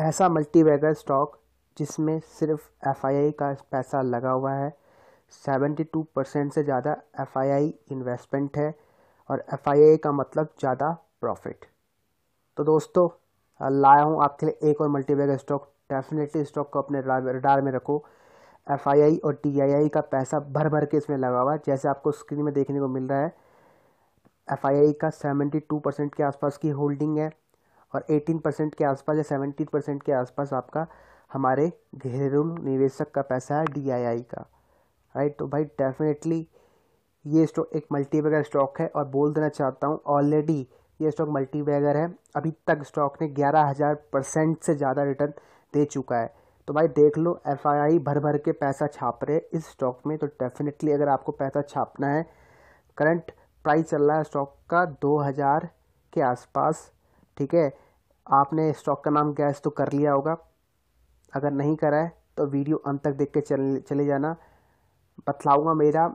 ऐसा multibagger stock जिसमें सिर्फ एफआईआई का पैसा लगा हुआ है सेवेंटी टू परसेंट से ज़्यादा एफआईआई इन्वेस्टमेंट है और एफआईआई का मतलब ज़्यादा प्रॉफिट तो दोस्तों लाया हूँ आपके लिए एक और मल्टीबैगर स्टॉक डेफिनेटली स्टॉक को अपने रडार में रखो एफ और डी का पैसा भर भर के इसमें लगा हुआ है जैसे आपको स्क्रीन में देखने को मिल रहा है एफ का सेवेंटी टू परसेंट के आसपास की होल्डिंग है और 18 परसेंट के आसपास या 17 परसेंट के आसपास आपका हमारे घरेलू निवेशक का पैसा है डीआईआई का राइट तो भाई डेफिनेटली ये स्टॉक एक मल्टीबैगर स्टॉक है और बोल देना चाहता हूँ ऑलरेडी ये स्टॉक मल्टीबैगर है अभी तक स्टॉक ने ग्यारह हज़ार परसेंट से ज़्यादा रिटर्न दे चुका है तो भाई देख लो एफ भर भर के पैसा छाप रहे इस स्टॉक में तो डेफिनेटली अगर आपको पैसा छापना है करंट प्राइस चल रहा है स्टॉक का दो हज़ार के आसपास ठीक है आपने स्टॉक का नाम गैस तो कर लिया होगा अगर नहीं करा है तो वीडियो अंत तक देख के चल चले जाना बतलाऊँगा मेरा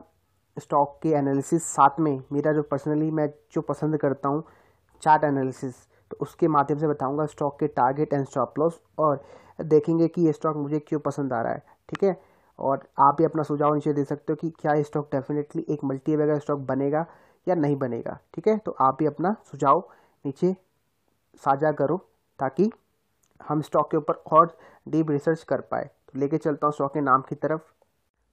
स्टॉक के एनालिसिस साथ में मेरा जो पर्सनली मैं जो पसंद करता हूँ चार्ट एनालिसिस तो उसके माध्यम से बताऊँगा स्टॉक के टारगेट एंड स्टॉप लॉस और देखेंगे कि ये स्टॉक मुझे क्यों पसंद आ रहा है ठीक है और आप भी अपना सुझाव नीचे दे सकते हो कि क्या ये स्टॉक डेफिनेटली एक मल्टी स्टॉक बनेगा या नहीं बनेगा ठीक है तो आप भी अपना सुझाव नीचे साझा करो ताकि हम स्टॉक के ऊपर और डीप रिसर्च कर पाए तो लेके चलता हूँ स्टॉक के नाम की तरफ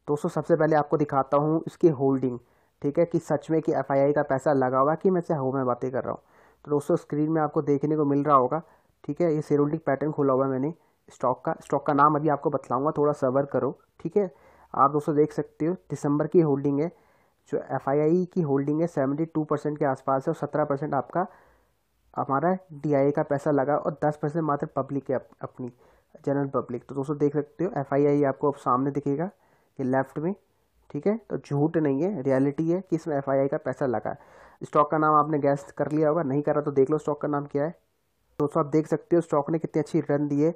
दोस्तों सबसे पहले आपको दिखाता हूँ इसकी होल्डिंग ठीक है कि सच में कि एफ का पैसा लगा हुआ है कि मैं हो मैं बातें कर रहा हूँ तो दोस्तों स्क्रीन में आपको देखने को मिल रहा होगा ठीक है ये होल्डिंग पैटर्न खोला हुआ है मैंने स्टॉक का स्टॉक का नाम अभी आपको बतलाऊँगा थोड़ा सबर करो ठीक है आप दोस्तों देख सकते हो दिसंबर की होल्डिंग है जो एफ की होल्डिंग है सेवेंटी टू परसेंट के आसपास है और सत्रह परसेंट आपका हमारा डी का पैसा लगा और दस परसेंट मात्र पब्लिक है अप, अपनी जनरल पब्लिक तो दोस्तों देख सकते हो एफ आपको अब सामने दिखेगा ये लेफ्ट में ठीक है तो झूठ नहीं है रियलिटी है कि इसमें एफ का पैसा लगा स्टॉक का नाम आपने गैस कर लिया होगा नहीं करा तो देख लो स्टॉक का नाम क्या है दोस्तों आप देख सकते हो स्टॉक ने कितनी अच्छी रन दी है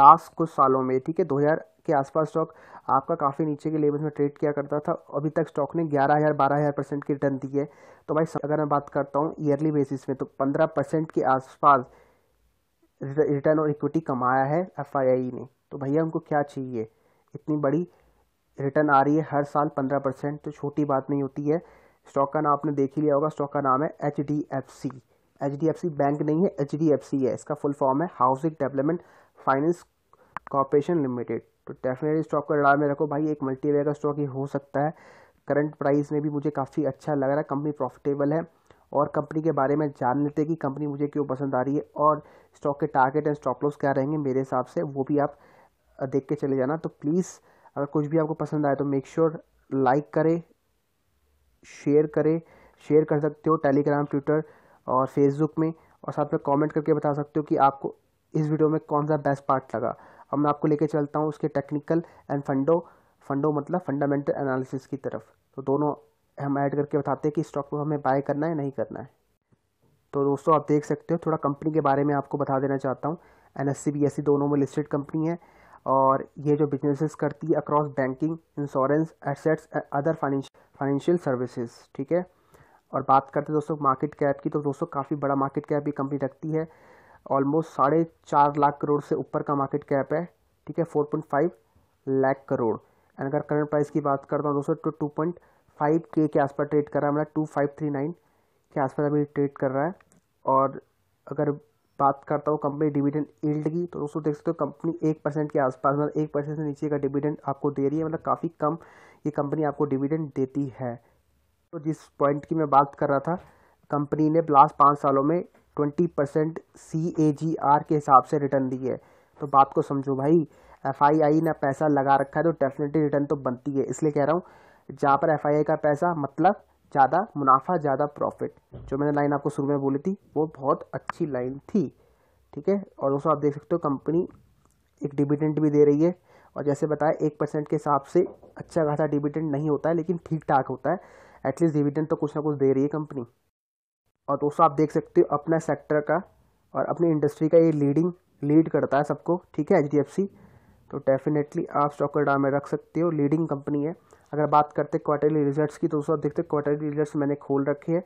लास्ट कुछ सालों में ठीक है हजार के आसपास स्टॉक आपका काफ़ी नीचे के लेवल में ट्रेड किया करता था अभी तक स्टॉक ने ग्यारह हज़ार बारह हज़ार परसेंट की रिटर्न दी है तो भाई अगर मैं बात करता हूँ ईयरली बेसिस में तो पंद्रह परसेंट के आसपास रिटर्न और इक्विटी कमाया है एफ ने तो भैया उनको क्या चाहिए इतनी बड़ी रिटर्न आ रही है हर साल पंद्रह तो छोटी बात नहीं होती है स्टॉक का नाम आपने देख ही लिया होगा स्टॉक का नाम है H H D F C bank नहीं है एच डी एफ सी है इसका फुल फॉर्म है housing development finance corporation limited तो डेफिनेटली स्टॉक को रडार में रखो भाई एक मल्टी का स्टॉक ही हो सकता है करंट प्राइस में भी मुझे काफ़ी अच्छा लग रहा है कंपनी प्रॉफिटेबल है और कंपनी के बारे में जान लेते हैं कि कंपनी मुझे क्यों पसंद आ रही है और स्टॉक के टारगेट एंड स्टॉप लॉस क्या रहेंगे मेरे हिसाब से वो भी आप देख के चले जाना तो प्लीज़ अगर कुछ भी आपको पसंद आए तो मेक श्योर लाइक करें शेयर करें शेयर कर सकते हो टेलीग्राम ट्विटर और फेसबुक में और साथ में कमेंट करके बता सकते हो कि आपको इस वीडियो में कौन सा बेस्ट पार्ट लगा अब मैं आपको लेके चलता हूँ उसके टेक्निकल एंड फंडो फंडो मतलब फंडामेंटल एनालिसिस की तरफ तो दोनों हम ऐड करके बताते हैं कि स्टॉक को हमें बाय करना है नहीं करना है तो दोस्तों आप देख सकते हो थोड़ा कंपनी के बारे में आपको बता देना चाहता हूँ एन एस सी दोनों में लिस्टेड कंपनी है और ये जो बिजनेसेस करती है across banking insurance assets other financial services ठीक है और बात करते हैं दोस्तों मार्केट कैप की तो दोस्तों काफ़ी बड़ा मार्केट कैप ये कंपनी रखती है ऑलमोस्ट साढ़े चार लाख करोड़ से ऊपर का मार्केट कैप है ठीक है four point five lakh crore and अगर करंट प्राइस की बात करता हूँ दोस्तों तो टू पॉइंट फाइव के के आसपास ट्रेड कर रहा है मतलब टू फाइव थ्री नाइन के आसपास अभी ट्रेड कर रहा है और अगर बात करता हूँ कंपनी डिविडेंड ईल्ड की तो दोस्तों देख सकते हो कंपनी एक परसेंट के आसपास मतलब एक परसेंट से नीचे का डिविडेंड आपको दे रही है मतलब काफ़ी कम ये कंपनी आपको डिविडेंड देती है तो जिस पॉइंट की मैं बात कर रहा था कंपनी ने लास्ट पाँच सालों में twenty percent C A G R के हिसाब से रिटर्न दी है तो बात को समझो भाई एफ आई आई ने पैसा लगा रखा है तो डेफिनेटली रिटर्न तो बनती है इसलिए कह रहा हूँ जहाँ पर एफ आई आई का पैसा मतलब ज़्यादा मुनाफा ज़्यादा प्रॉफिट जो मैंने लाइन आपको शुरू में बोली थी वो बहुत अच्छी लाइन थी ठीक है और दोस्तों आप देख सकते हो कंपनी एक डिविडेंड भी दे रही है और जैसे बताया एक परसेंट के हिसाब से अच्छा खासा डिविडेंड नहीं होता है लेकिन ठीक ठाक होता है एटलीस्ट डिविडेंड तो कुछ ना कुछ दे रही है कंपनी और दोस्तों आप देख सकते हो अपना सेक्टर का और अपनी इंडस्ट्री का ये लीडिंग लीड करता है सबको ठीक है एच तो डेफिनेटली आप स्टॉकरडा में रख सकते हो लीडिंग कंपनी है अगर बात करते क्वार्टरली रिजल्ट्स की तो दोस्तों आप देखते क्वार्टरली रिजल्ट्स मैंने खोल रखे हैं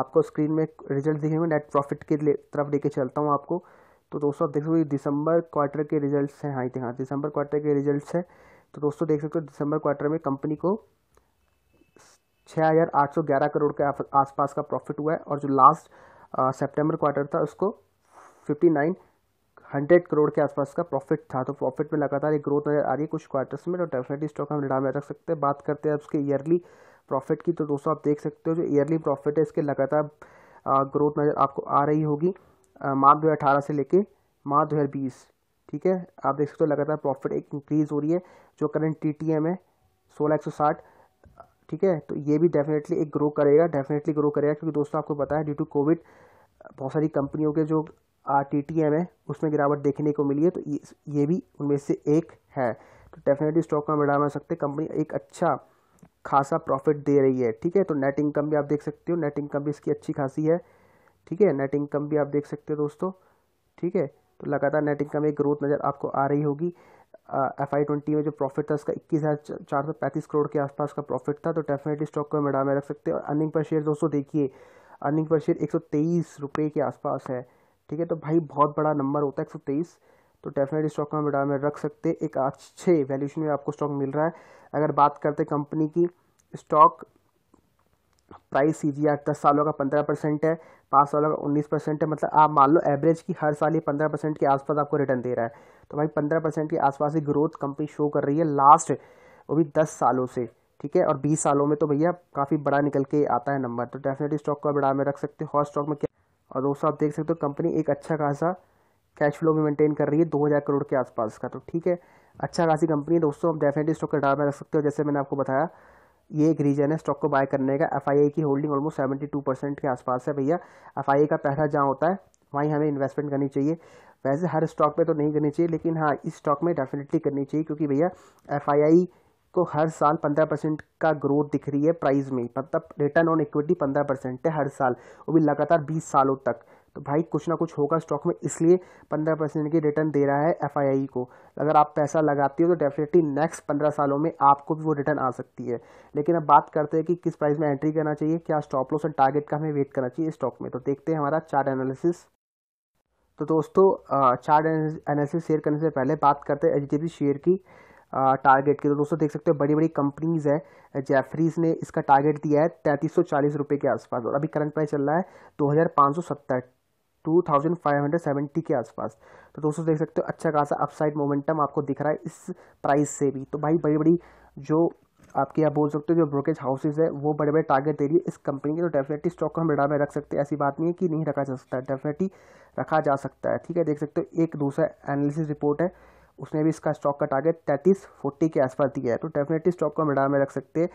आपको स्क्रीन में रिजल्ट दिखेंगे नेट प्रॉफिट के तरफ लेके चलता हूँ आपको तो दोस्तों आप देख सकते हो दिसंबर क्वार्टर के रिजल्ट्स हैं हाँ हाँ दिसंबर क्वार्टर के रिजल्ट्स हैं तो दोस्तों देख सकते हो दिसंबर क्वार्टर में कंपनी को 6,811 करोड़ के आसपास का प्रॉफिट हुआ है और जो लास्ट सितंबर क्वार्टर था उसको 5900 करोड़ के आसपास का प्रॉफिट था तो प्रॉफिट में लगातार एक ग्रोथ नजर आ रही है कुछ क्वार्टर्स में तो डेफिनेटली स्टॉक हम निराम में रख सकते हैं बात करते हैं उसके ईयरली प्रॉफिट की तो दोस्तों आप देख सकते हो जो ईयरली प्रॉफिट है इसके लगातार ग्रोथ नज़र आपको आ रही होगी मार्च दो से लेके मार्च दो ठीक है आप देख सकते हो लगातार प्रॉफिट एक इंक्रीज़ हो रही है जो करंट टी है सोलह एक सौ साठ ठीक है तो ये भी डेफिनेटली एक ग्रो करेगा डेफिनेटली ग्रो करेगा क्योंकि दोस्तों आपको पता है ड्यू टू कोविड बहुत सारी कंपनियों के जो आर टी टी एम है उसमें गिरावट देखने को मिली है तो ये भी उनमें से एक है तो डेफिनेटली स्टॉक का बढ़ा सकते कंपनी एक अच्छा खासा प्रॉफिट दे रही है ठीक है तो नेट इनकम भी आप देख सकते हो नेट इनकम भी इसकी अच्छी खासी है ठीक है नेट इनकम भी आप देख सकते हो दोस्तों ठीक है तो लगातार नेट इनकम एक ग्रोथ नज़र आपको आ रही होगी एफ आई ट्वेंटी में जो प्रॉफिट था उसका इक्कीस हज़ार चार सौ पैंतीस करोड़ के आसपास का प्रॉफिट था तो डेफिनेटली स्टॉक को मैडम में रख सकते हैं और अर्निंग पर शेयर दोस्तों देखिए अर्निंग पर शेयर एक सौ तेईस रुपये के आसपास है ठीक है तो भाई बहुत बड़ा नंबर होता है एक सौ तेईस तो डेफिनेटली स्टॉक को मैडम में रख सकते एक अच्छे वैल्यूशन में आपको स्टॉक मिल रहा है अगर बात करते कंपनी की stock price C G R दस सालों का पंद्रह परसेंट है पाँच सालों का उन्नीस परसेंट है मतलब आप मान लो एवरेज की हर साल ये पंद्रह परसेंट के आसपास आपको रिटर्न दे रहा है तो भाई पंद्रह परसेंट के आसपास ही ग्रोथ कंपनी शो कर रही है लास्ट वो भी दस सालों से ठीक है और बीस सालों में तो भैया काफ़ी बड़ा निकल के आता है नंबर तो डेफिनेटली स्टॉक को बढ़ा में रख सकते हो हॉट स्टॉक में क्या और दोस्तों आप देख सकते हो कंपनी एक अच्छा खासा कैश फ्लो भी मेंटेन कर रही है दो हज़ार करोड़ के आसपास का तो ठीक है अच्छा खासी कंपनी है दोस्तों आप डेफिनेटली स्टॉक का डाल में रख सकते हो जैसे मैंने आपको बताया ये एक रीजन है स्टॉक को बाय करने का एफ की holding almost seventy two percent के आसपास है भैया एफ का पैसा जहाँ होता है वहीं हमें इन्वेस्टमेंट करनी चाहिए वैसे हर स्टॉक पे तो नहीं करनी चाहिए लेकिन हाँ इस स्टॉक में डेफिनेटली करनी चाहिए क्योंकि भैया एफ को हर साल पंद्रह परसेंट का ग्रोथ दिख रही है प्राइस में मतलब रिटर्न ऑन इक्विटी पंद्रह परसेंट है हर साल वो भी लगातार बीस सालों तक तो भाई कुछ ना कुछ होगा स्टॉक में इसलिए पंद्रह परसेंट की रिटर्न दे रहा है एफ को अगर आप पैसा लगाती हो तो डेफिनेटली नेक्स्ट पंद्रह सालों में आपको भी वो रिटर्न आ सकती है लेकिन अब बात करते हैं कि किस प्राइस में एंट्री करना चाहिए क्या स्टॉप लॉस और टारगेट का हमें वेट करना चाहिए स्टॉक में तो देखते हैं हमारा चार्ट एनालिसिस तो दोस्तों चार्ट एनालिसिस शेयर करने से पहले बात करते हैं एच शेयर की टारगेट की तो दोस्तों देख सकते हो बड़ी बड़ी कंपनीज़ है जेफरीज ने इसका टारगेट दिया है तैंतीस सौ चालीस के आसपास और अभी करंट प्राइस चल रहा है दो हज़ार सौ सत्तर 2570 के आसपास तो दोस्तों देख सकते हो अच्छा खासा अपसाइड मोमेंटम आपको दिख रहा है इस प्राइस से भी तो भाई बड़ी बड़ी जो आपके यहाँ बोल सकते हो जो ब्रोकेज हाउसेज है वो बड़े बड़े टारगेट दे रही है इस कंपनी के तो डेफिनेटली स्टॉक को हम रेडा में रख सकते हैं ऐसी बात नहीं है कि नहीं रखा जा सकता है डेफिनेटली रखा जा सकता है ठीक है देख सकते हो एक दूसरा एनालिसिस रिपोर्ट है उसने भी इसका स्टॉक का टारगेट तैंतीस फोर्टी के आसपास दिया है तो डेफिनेटली स्टॉक को हम रेडा में रख सकते हैं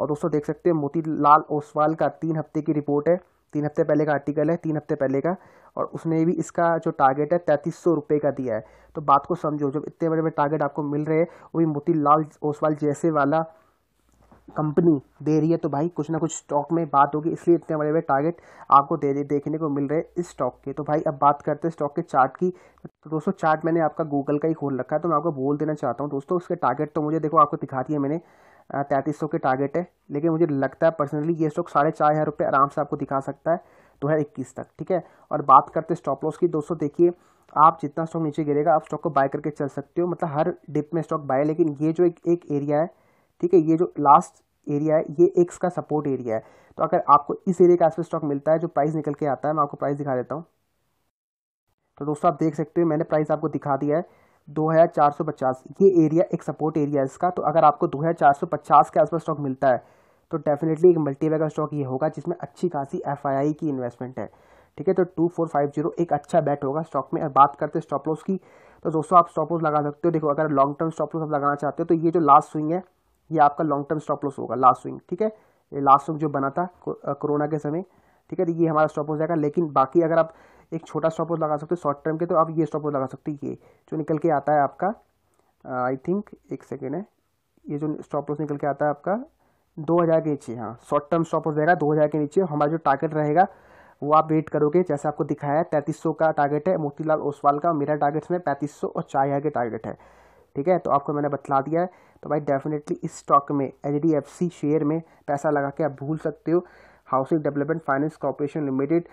और दोस्तों देख सकते हैं मोतीलाल ओसवाल का तीन हफ्ते की रिपोर्ट है तीन हफ्ते पहले का आर्टिकल है तीन हफ्ते पहले का और उसने भी इसका जो टारगेट है तैंतीस सौ रुपये का दिया है तो बात को समझो जब इतने बड़े बड़े टारगेट आपको मिल रहे हैं वो भी मोतीलाल ओसवाल जैसे वाला कंपनी दे रही है तो भाई कुछ ना कुछ स्टॉक में बात होगी इसलिए इतने बड़े बड़े टारगेट आपको दे, दे देखने को मिल रहे हैं इस स्टॉक के तो भाई अब बात करते हैं स्टॉक के चार्ट की तो दोस्तों चार्ट मैंने आपका गूगल का ही खोल रखा है तो मैं आपको बोल देना चाहता हूँ दोस्तों उसके टारगेट तो मुझे देखो आपको दिखा दिए मैंने तैंतीस सौ के टारगेट है लेकिन मुझे लगता है पर्सनली ये स्टॉक साढ़े चार हज़ार रुपये आराम से आपको दिखा सकता है दो हज़ार इक्कीस तक ठीक है और बात करते हैं स्टॉप लॉस की दोस्तों देखिए आप जितना स्टॉक नीचे गिरेगा आप स्टॉक को बाय करके चल सकते हो मतलब हर डिप में स्टॉक बाय लेकिन ये जो एक एक एरिया है ठीक है ये जो लास्ट एरिया है ये एक्स का सपोर्ट एरिया है तो अगर आपको इस एरिया के आसपास स्टॉक मिलता है जो प्राइस निकल के आता है मैं आपको प्राइस दिखा देता हूँ तो दोस्तों आप देख सकते हो मैंने प्राइस आपको दिखा दिया है दो हज़ार चार सौ पचास ये एरिया एक सपोर्ट एरिया है इसका तो अगर आपको दो हज़ार चार सौ पचास के आसपास स्टॉक मिलता है तो डेफिनेटली एक मल्टीवे का स्टॉक ये होगा जिसमें अच्छी खासी एफ की इन्वेस्टमेंट है ठीक है तो टू फोर फाइव जीरो एक अच्छा बैट होगा स्टॉक में और बात करते हैं स्टॉप लॉस की तो दोस्तों आप स्टॉप लॉस लगा सकते हो देखो अगर लॉन्ग टर्म स्टॉप लॉस आप लगाना चाहते हो तो ये जो लास्ट स्विंग है ये आपका लॉन्ग टर्म स्टॉप लॉस होगा लास्ट स्विंग ठीक है लास्ट स्विंग जो बना था कोरोना के समय ठीक है तो ये हमारा स्टॉप लॉस जाएगा लेकिन बाकी अगर आप एक छोटा स्टॉप लगा सकते हो शॉर्ट टर्म के तो आप ये स्टॉप लगा सकते हैं ये जो निकल के आता है आपका आई uh, थिंक एक सेकेंड है ये जो स्टॉप लॉस निकल के आता है आपका दो हज़ार के नीचे हाँ शॉर्ट टर्म स्टॉप लॉस रहेगा दो हज़ार के नीचे हमारा जो टारगेट रहेगा वो आप वेट करोगे जैसे आपको दिखाया है तैंतीस सौ का टारगेट है मोतीलाल ओसवाल का मेरा टारगेट में पैंतीस सौ और चार हज़ार के टारगेट है ठीक है तो आपको मैंने बतला दिया है तो भाई डेफिनेटली इस स्टॉक में H D F C share में पैसा लगा के आप भूल सकते हो housing development finance corporation limited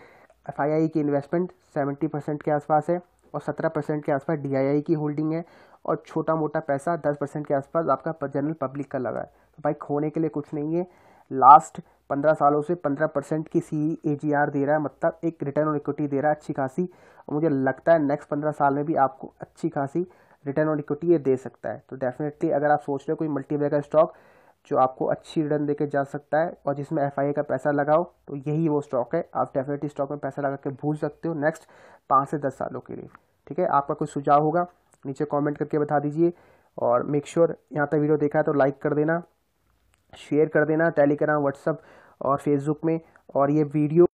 F की इन्वेस्टमेंट सेवेंटी परसेंट के आसपास है और सत्रह परसेंट के आसपास डी की होल्डिंग है और छोटा मोटा पैसा दस परसेंट के आसपास आपका जनरल पब्लिक का लगा है तो भाई खोने के लिए कुछ नहीं है लास्ट पंद्रह सालों से पंद्रह परसेंट की सी ए जी आर दे रहा है मतलब एक रिटर्न ऑन इक्विटी दे रहा है अच्छी खासी और मुझे लगता है नेक्स्ट पंद्रह साल में भी आपको अच्छी खासी रिटर्न ऑन इक्विटी ये दे सकता है तो डेफिनेटली अगर आप सोच रहे हो कोई मल्टीबैगर स्टॉक जो आपको अच्छी रिटर्न देके जा सकता है और जिसमें एफ का पैसा लगाओ तो यही वो स्टॉक है आप डेफिनेटली स्टॉक में पैसा लगा के भूल सकते हो नेक्स्ट पाँच से दस सालों के लिए ठीक है आपका कोई सुझाव होगा नीचे कमेंट करके बता दीजिए और मेक श्योर यहाँ तक वीडियो देखा है तो लाइक कर देना शेयर कर देना टेलीग्राम व्हाट्सअप और फेसबुक में और ये वीडियो